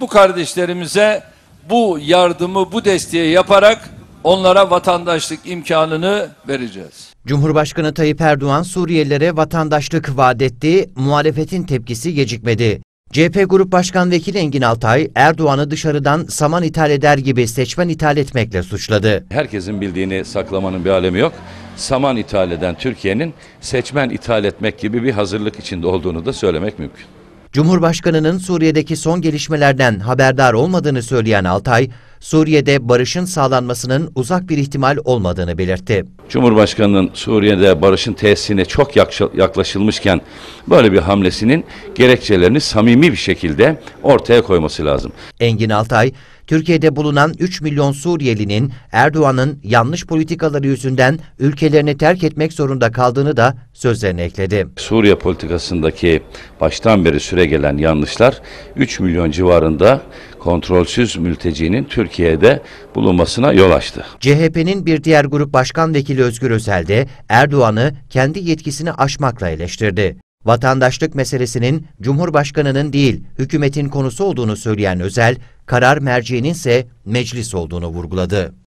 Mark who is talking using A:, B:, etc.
A: bu kardeşlerimize bu yardımı, bu desteği yaparak onlara vatandaşlık imkanını vereceğiz.
B: Cumhurbaşkanı Tayyip Erdoğan Suriyelilere vatandaşlık vaat etti, muhalefetin tepkisi gecikmedi. CHP Grup Başkan Vekili Engin Altay, Erdoğan'ı dışarıdan saman ithal eder gibi
C: seçmen ithal etmekle suçladı. Herkesin bildiğini saklamanın bir alemi yok. Saman ithal eden Türkiye'nin seçmen ithal etmek gibi bir hazırlık içinde olduğunu da söylemek mümkün.
B: Cumhurbaşkanının Suriye'deki son gelişmelerden haberdar olmadığını söyleyen Altay, Suriye'de barışın sağlanmasının uzak bir ihtimal olmadığını belirtti.
C: Cumhurbaşkanının Suriye'de barışın tesisine çok yaklaşılmışken böyle bir hamlesinin gerekçelerini samimi bir şekilde ortaya koyması lazım. Engin Altay, Türkiye'de bulunan
B: 3 milyon Suriyelinin Erdoğan'ın yanlış politikaları yüzünden ülkelerini terk etmek zorunda kaldığını da
C: sözlerini ekledi. Suriye politikasındaki baştan beri süre gelen yanlışlar 3 milyon civarında kontrolsüz mültecinin Türkiye'de bulunmasına yol açtı.
B: CHP'nin bir diğer grup başkan vekili Özgür Özel de Erdoğan'ı kendi yetkisini aşmakla eleştirdi. Vatandaşlık meselesinin Cumhurbaşkanı'nın değil hükümetin konusu olduğunu söyleyen Özel, karar merceğinin ise meclis olduğunu vurguladı.